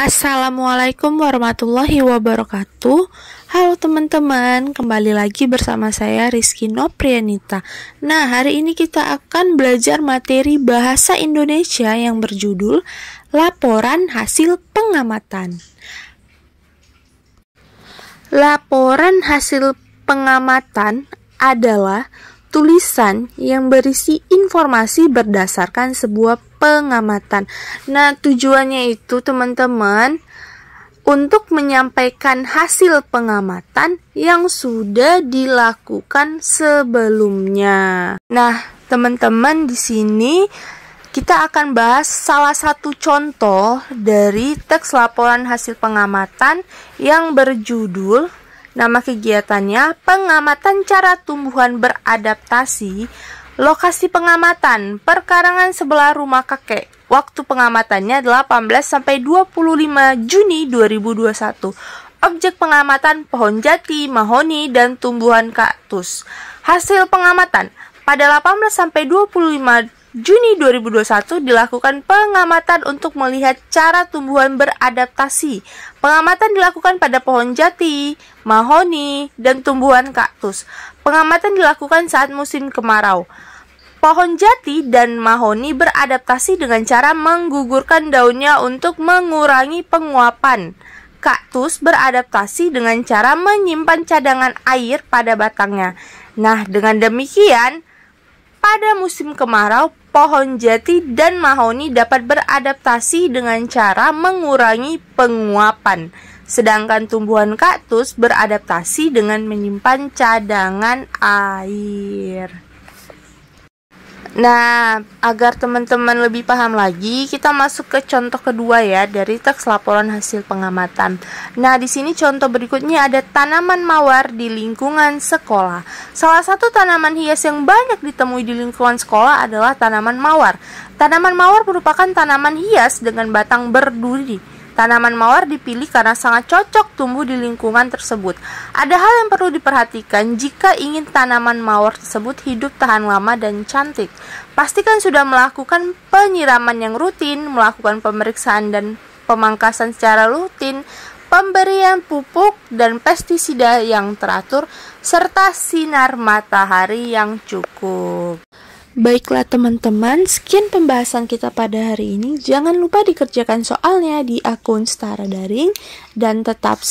Assalamualaikum warahmatullahi wabarakatuh Halo teman-teman, kembali lagi bersama saya Rizky Noprianita Nah, hari ini kita akan belajar materi bahasa Indonesia yang berjudul Laporan Hasil Pengamatan Laporan hasil pengamatan adalah tulisan yang berisi informasi berdasarkan sebuah pengamatan. Nah, tujuannya itu teman-teman untuk menyampaikan hasil pengamatan yang sudah dilakukan sebelumnya. Nah, teman-teman di sini kita akan bahas salah satu contoh dari teks laporan hasil pengamatan yang berjudul Nama kegiatannya Pengamatan Cara Tumbuhan Beradaptasi Lokasi pengamatan, perkarangan sebelah rumah kakek. Waktu pengamatannya 18 sampai 25 Juni 2021. Objek pengamatan pohon jati, mahoni, dan tumbuhan kaktus. Hasil pengamatan pada 18 sampai 25 Juni 2021 dilakukan pengamatan untuk melihat cara tumbuhan beradaptasi. Pengamatan dilakukan pada pohon jati, mahoni, dan tumbuhan kaktus. Pengamatan dilakukan saat musim kemarau. Pohon jati dan mahoni beradaptasi dengan cara menggugurkan daunnya untuk mengurangi penguapan. Kaktus beradaptasi dengan cara menyimpan cadangan air pada batangnya. Nah, dengan demikian, pada musim kemarau, pohon jati dan mahoni dapat beradaptasi dengan cara mengurangi penguapan, sedangkan tumbuhan kaktus beradaptasi dengan menyimpan cadangan air. Nah, agar teman-teman lebih paham lagi, kita masuk ke contoh kedua ya dari teks laporan hasil pengamatan. Nah, di sini contoh berikutnya ada tanaman mawar di lingkungan sekolah. Salah satu tanaman hias yang banyak ditemui di lingkungan sekolah adalah tanaman mawar. Tanaman mawar merupakan tanaman hias dengan batang berduri Tanaman mawar dipilih karena sangat cocok tumbuh di lingkungan tersebut. Ada hal yang perlu diperhatikan jika ingin tanaman mawar tersebut hidup tahan lama dan cantik. Pastikan sudah melakukan penyiraman yang rutin, melakukan pemeriksaan dan pemangkasan secara rutin, pemberian pupuk dan pestisida yang teratur, serta sinar matahari yang cukup. Baiklah teman-teman, sekian pembahasan kita pada hari ini. Jangan lupa dikerjakan soalnya di akun Stara Daring dan tetap